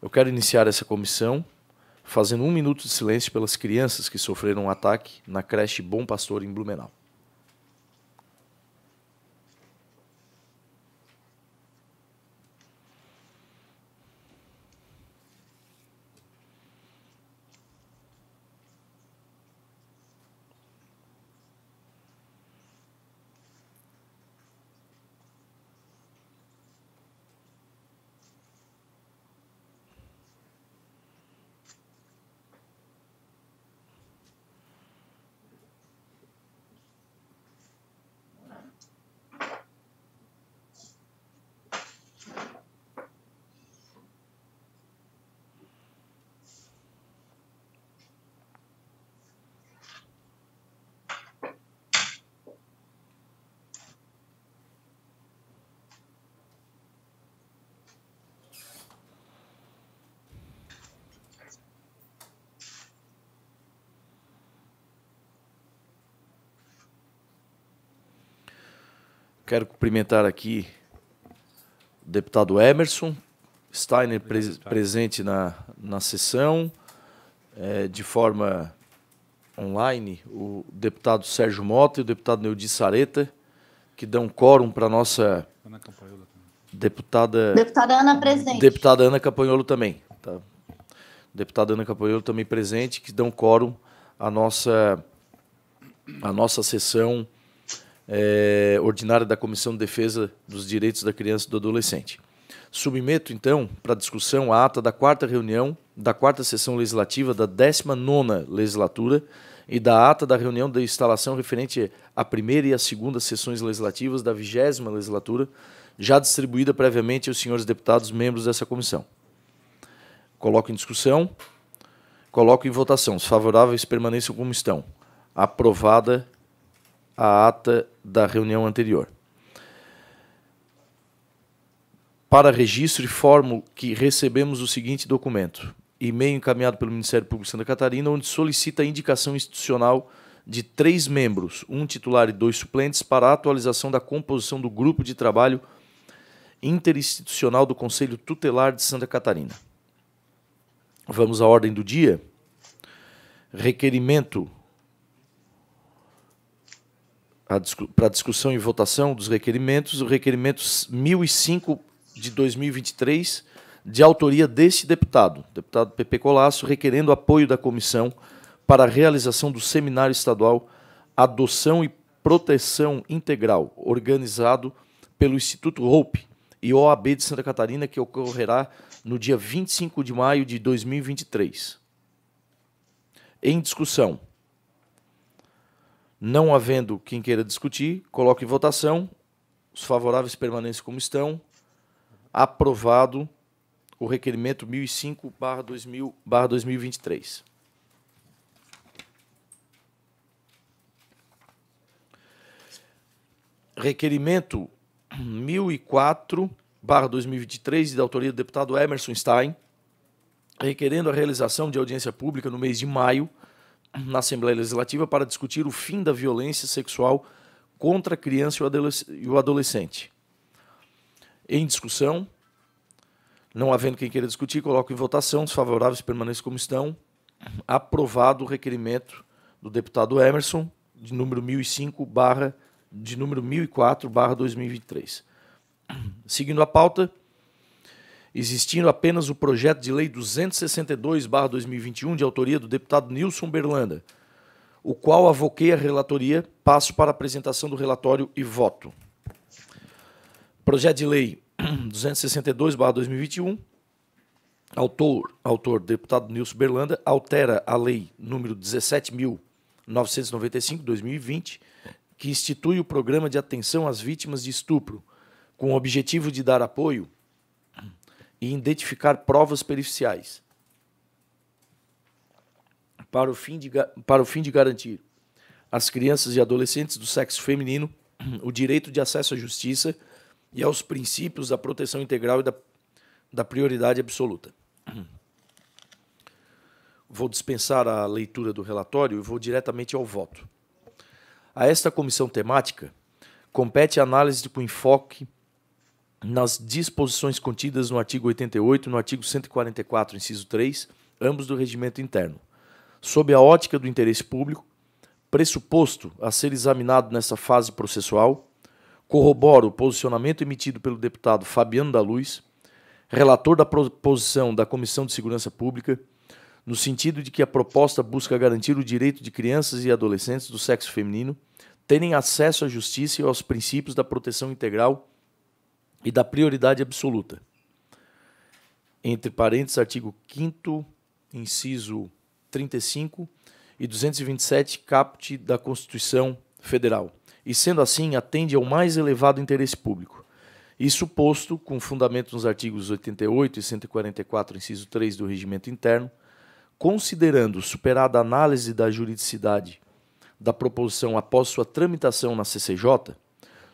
Eu quero iniciar essa comissão fazendo um minuto de silêncio pelas crianças que sofreram um ataque na creche Bom Pastor em Blumenau. Quero cumprimentar aqui o deputado Emerson Steiner, pre presente na, na sessão, é, de forma online, o deputado Sérgio Mota e o deputado Neudi Sareta, que dão quórum para a nossa deputada... Deputada Ana presente. Deputada Ana Campagnolo também. Tá? Deputada Ana Campagnolo também presente, que dão quórum à nossa, à nossa sessão é, ordinária da Comissão de Defesa dos Direitos da Criança e do Adolescente. Submeto, então, para discussão a ata da quarta reunião da quarta sessão legislativa da 19 legislatura e da ata da reunião da instalação referente à primeira e à segunda sessões legislativas da 20 legislatura, já distribuída previamente aos senhores deputados membros dessa comissão. Coloco em discussão. Coloco em votação. Os favoráveis permaneçam como estão. Aprovada a ata da reunião anterior. Para registro, informo que recebemos o seguinte documento: e-mail encaminhado pelo Ministério Público de Santa Catarina, onde solicita a indicação institucional de três membros, um titular e dois suplentes, para a atualização da composição do grupo de trabalho interinstitucional do Conselho Tutelar de Santa Catarina. Vamos à ordem do dia. Requerimento para discussão e votação dos requerimentos, o requerimento 1005 de 2023, de autoria deste deputado, deputado Pepe Colasso, requerendo apoio da comissão para a realização do seminário estadual Adoção e Proteção Integral, organizado pelo Instituto Hope e OAB de Santa Catarina, que ocorrerá no dia 25 de maio de 2023. Em discussão. Não havendo quem queira discutir, coloco em votação. Os favoráveis permanecem como estão. Aprovado o requerimento 1005/2023. Requerimento 1004/2023 da autoria do deputado Emerson Stein, requerendo a realização de audiência pública no mês de maio na Assembleia Legislativa para discutir o fim da violência sexual contra a criança e o adolescente. Em discussão, não havendo quem queira discutir, coloco em votação. Os favoráveis permaneçam como estão. Aprovado o requerimento do deputado Emerson, de número 1005, barra, de número 1004, barra 2023. Seguindo a pauta, existindo apenas o projeto de lei 262/2021 de autoria do deputado Nilson Berlanda, o qual avoquei a relatoria, passo para a apresentação do relatório e voto. Projeto de lei 262/2021 Autor, autor, deputado Nilson Berlanda, altera a lei número 17.995/2020, que institui o programa de atenção às vítimas de estupro, com o objetivo de dar apoio e identificar provas periciais para o fim de, para o fim de garantir às crianças e adolescentes do sexo feminino o direito de acesso à justiça e aos princípios da proteção integral e da, da prioridade absoluta. Vou dispensar a leitura do relatório e vou diretamente ao voto. A esta comissão temática compete a análise com enfoque nas disposições contidas no artigo 88 e no artigo 144, inciso 3, ambos do regimento interno. Sob a ótica do interesse público, pressuposto a ser examinado nessa fase processual, corroboro o posicionamento emitido pelo deputado Fabiano da Luz, relator da proposição da Comissão de Segurança Pública, no sentido de que a proposta busca garantir o direito de crianças e adolescentes do sexo feminino terem acesso à justiça e aos princípios da proteção integral e da prioridade absoluta. Entre parênteses, artigo 5 inciso 35 e 227, caput da Constituição Federal. E sendo assim, atende ao mais elevado interesse público. Isso posto, com fundamento nos artigos 88 e 144, inciso 3 do Regimento Interno, considerando superada a análise da juridicidade da proposição após sua tramitação na CCJ,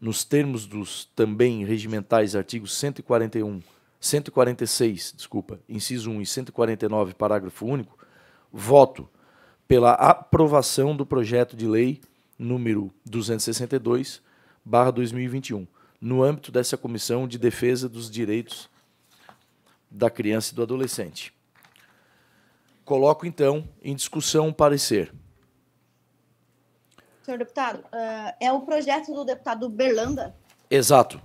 nos termos dos também regimentais artigos 141, 146, desculpa, inciso 1 e 149, parágrafo único, voto pela aprovação do projeto de lei número 262, 2021, no âmbito dessa Comissão de Defesa dos Direitos da Criança e do Adolescente. Coloco, então, em discussão o parecer senhor deputado, uh, é o projeto do deputado Berlanda? Exato.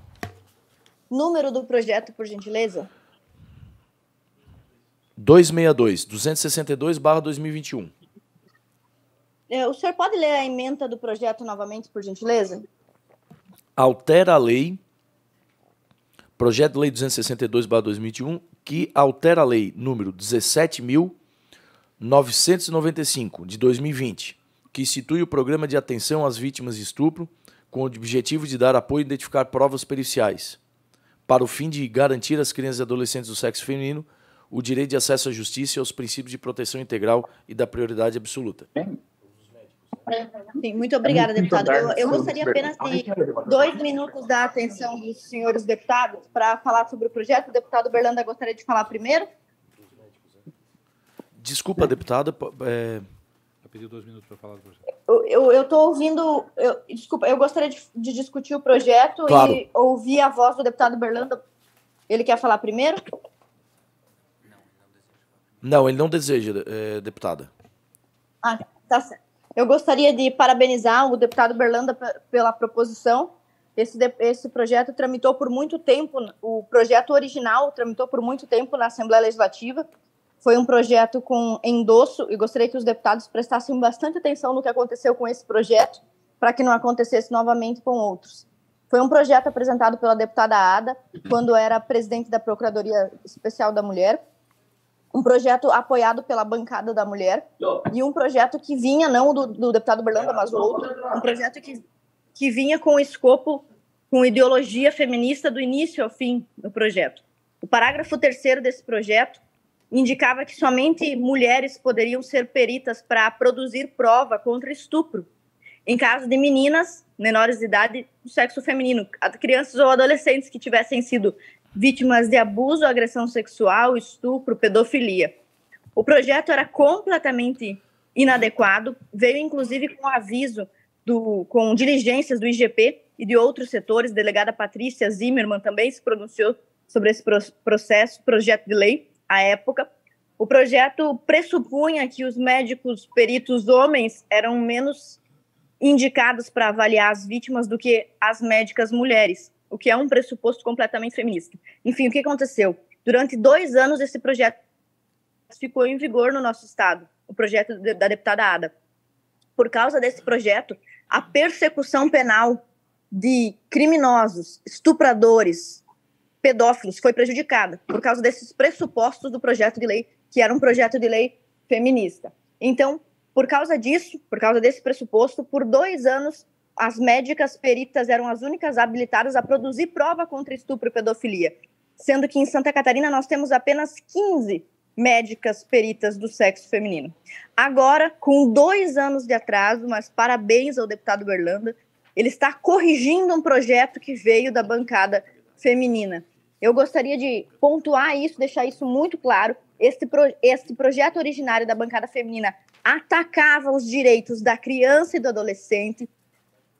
Número do projeto, por gentileza? 262, 262 2021. o senhor pode ler a emenda do projeto novamente, por gentileza? Altera a lei, projeto de lei 262 2021, que altera a lei número 17.995, de 2020 que institui o Programa de Atenção às Vítimas de Estupro, com o objetivo de dar apoio e identificar provas periciais, para o fim de garantir às crianças e adolescentes do sexo feminino o direito de acesso à justiça e aos princípios de proteção integral e da prioridade absoluta. Sim, muito obrigada, deputado. Eu, eu gostaria apenas de dois minutos da atenção dos senhores deputados para falar sobre o projeto. O deputado Berlanda gostaria de falar primeiro. Desculpa, deputada. É, dois minutos para falar do projeto. Eu estou ouvindo. Eu, desculpa, eu gostaria de, de discutir o projeto claro. e ouvir a voz do deputado Berlanda. Ele quer falar primeiro? Não, ele não deseja, é, deputada. Ah, tá certo. Eu gostaria de parabenizar o deputado Berlanda pela proposição. Esse, esse projeto tramitou por muito tempo, o projeto original tramitou por muito tempo na Assembleia Legislativa. Foi um projeto com endosso e gostaria que os deputados prestassem bastante atenção no que aconteceu com esse projeto para que não acontecesse novamente com outros. Foi um projeto apresentado pela deputada Ada, quando era presidente da Procuradoria Especial da Mulher, um projeto apoiado pela bancada da mulher e um projeto que vinha, não do, do deputado Berlanda, mas outro, um projeto que, que vinha com escopo, com ideologia feminista do início ao fim do projeto. O parágrafo terceiro desse projeto indicava que somente mulheres poderiam ser peritas para produzir prova contra estupro, em caso de meninas menores de idade do sexo feminino, crianças ou adolescentes que tivessem sido vítimas de abuso, agressão sexual, estupro, pedofilia. O projeto era completamente inadequado, veio inclusive com aviso do, com diligências do IGP e de outros setores. delegada Patrícia Zimmermann também se pronunciou sobre esse processo, projeto de lei à época. O projeto pressupunha que os médicos peritos homens eram menos indicados para avaliar as vítimas do que as médicas mulheres, o que é um pressuposto completamente feminista. Enfim, o que aconteceu? Durante dois anos, esse projeto ficou em vigor no nosso estado, o projeto da deputada Ada. Por causa desse projeto, a persecução penal de criminosos, estupradores, pedófilos foi prejudicada por causa desses pressupostos do projeto de lei, que era um projeto de lei feminista. Então, por causa disso, por causa desse pressuposto, por dois anos, as médicas peritas eram as únicas habilitadas a produzir prova contra estupro e pedofilia, sendo que em Santa Catarina nós temos apenas 15 médicas peritas do sexo feminino. Agora, com dois anos de atraso, mas parabéns ao deputado Berlanda, ele está corrigindo um projeto que veio da bancada feminina. Eu gostaria de pontuar isso, deixar isso muito claro. Este, pro, este projeto originário da bancada feminina atacava os direitos da criança e do adolescente,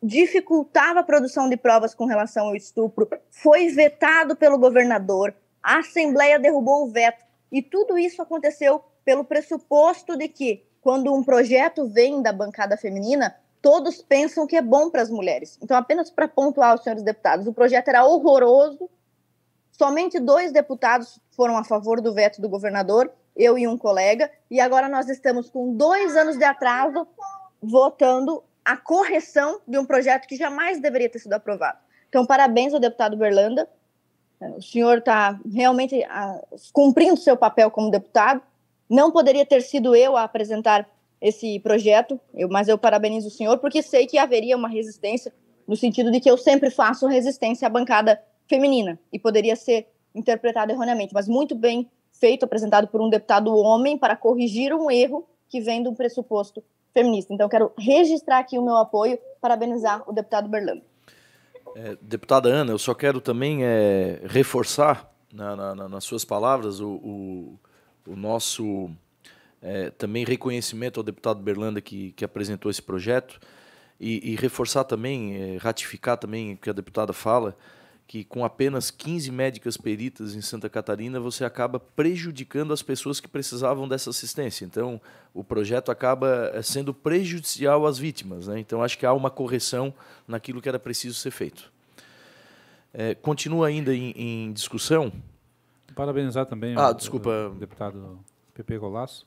dificultava a produção de provas com relação ao estupro, foi vetado pelo governador, a Assembleia derrubou o veto. E tudo isso aconteceu pelo pressuposto de que, quando um projeto vem da bancada feminina, todos pensam que é bom para as mulheres. Então, apenas para pontuar senhores deputados, o projeto era horroroso, Somente dois deputados foram a favor do veto do governador, eu e um colega, e agora nós estamos com dois anos de atraso votando a correção de um projeto que jamais deveria ter sido aprovado. Então, parabéns ao deputado Berlanda. O senhor está realmente ah, cumprindo seu papel como deputado. Não poderia ter sido eu a apresentar esse projeto, mas eu parabenizo o senhor, porque sei que haveria uma resistência, no sentido de que eu sempre faço resistência à bancada feminina e poderia ser interpretado erroneamente, mas muito bem feito, apresentado por um deputado homem para corrigir um erro que vem de um pressuposto feminista. Então, quero registrar aqui o meu apoio, parabenizar o deputado Berlando. É, deputada Ana, eu só quero também é, reforçar na, na, nas suas palavras o, o, o nosso é, também reconhecimento ao deputado Berlanda que, que apresentou esse projeto e, e reforçar também, é, ratificar também o que a deputada fala, que com apenas 15 médicas peritas em Santa Catarina, você acaba prejudicando as pessoas que precisavam dessa assistência. Então, o projeto acaba eh, sendo prejudicial às vítimas. Né? Então, acho que há uma correção naquilo que era preciso ser feito. É, continua ainda em, em, discussão. Parabenizar também ah, o, desculpa. O deputado Pepe Golaço,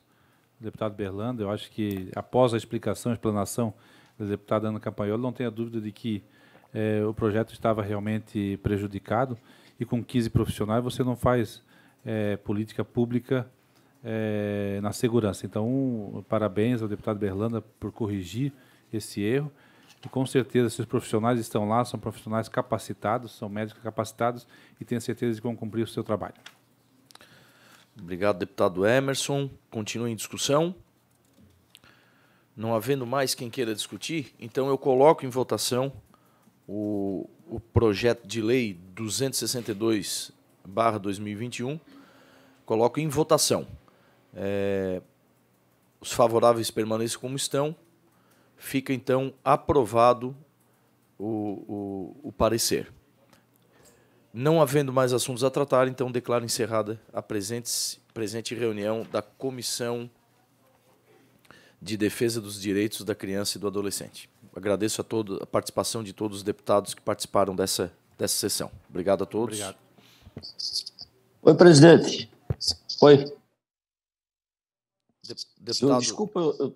o deputado Berlando. Eu acho que, após a explicação, a explanação da deputada Ana Campanhola, não tenha dúvida de que é, o projeto estava realmente prejudicado e com 15 profissionais você não faz é, política pública é, na segurança. Então, parabéns ao deputado Berlanda por corrigir esse erro. E com certeza, esses profissionais estão lá, são profissionais capacitados, são médicos capacitados e tenho certeza de que vão cumprir o seu trabalho. Obrigado, deputado Emerson. Continua em discussão. Não havendo mais quem queira discutir, então eu coloco em votação o, o projeto de lei 262/2021. Coloco em votação. É, os favoráveis permaneçam como estão. Fica então aprovado o, o, o parecer. Não havendo mais assuntos a tratar, então declaro encerrada a presente, presente reunião da Comissão de Defesa dos Direitos da Criança e do Adolescente agradeço a, todo, a participação de todos os deputados que participaram dessa, dessa sessão. Obrigado a todos. Obrigado. Oi, presidente. Oi. De, deputado... Desculpa, eu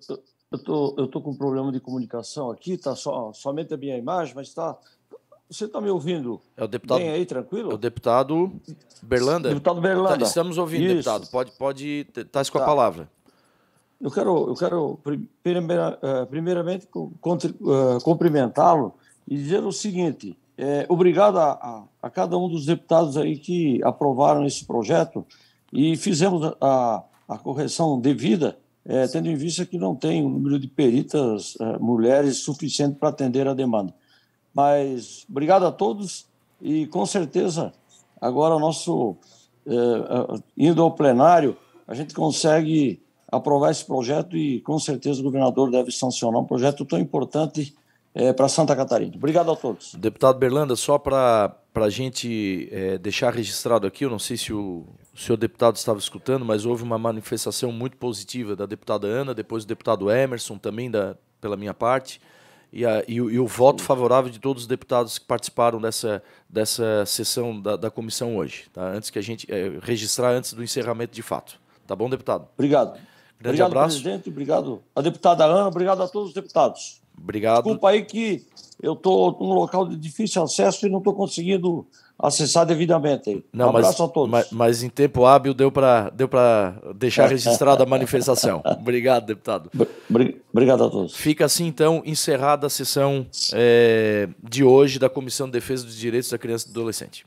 estou eu tô com um problema de comunicação aqui, tá só, somente a minha imagem, mas está você está me ouvindo? É o deputado. Bem aí, tranquilo? É o deputado Berlanda. Deputado Berlanda. Tá, estamos ouvindo, Isso. deputado. Pode, pode estar tá, tá com a tá. palavra. Eu quero, eu quero primeira, eh, primeiramente eh, cumprimentá-lo e dizer o seguinte: é, obrigado a, a, a, cada um dos deputados aí que aprovaram esse projeto e fizemos a, a correção devida, é, tendo em vista que não tem o um número de peritas é, mulheres suficiente para atender a demanda. Mas obrigado a todos e com certeza agora nosso indo ao plenário a gente consegue aprovar esse projeto e, com certeza, o governador deve sancionar um projeto tão importante é, para Santa Catarina. Obrigado a todos. Deputado Berlanda, só para a gente é, deixar registrado aqui, eu não sei se o, o senhor deputado estava escutando, mas houve uma manifestação muito positiva da deputada Ana, depois do deputado Emerson, também da, pela minha parte, e, a, e, o, e o voto favorável de todos os deputados que participaram dessa, dessa sessão da, da comissão hoje. Tá? Antes que a gente é, registrar antes do encerramento de fato. Tá bom, deputado? Obrigado. Grande obrigado, abraço. presidente. Obrigado a deputada Ana. Obrigado a todos os deputados. Obrigado. Desculpa aí que eu estou num local de difícil acesso e não estou conseguindo acessar devidamente. Não, um abraço mas, a todos. Mas, mas, em tempo hábil deu para deu deixar registrada a manifestação. Obrigado, deputado. Obrigado a todos. Fica assim, então, encerrada a sessão é, de hoje da Comissão de Defesa dos Direitos da Criança e do Adolescente.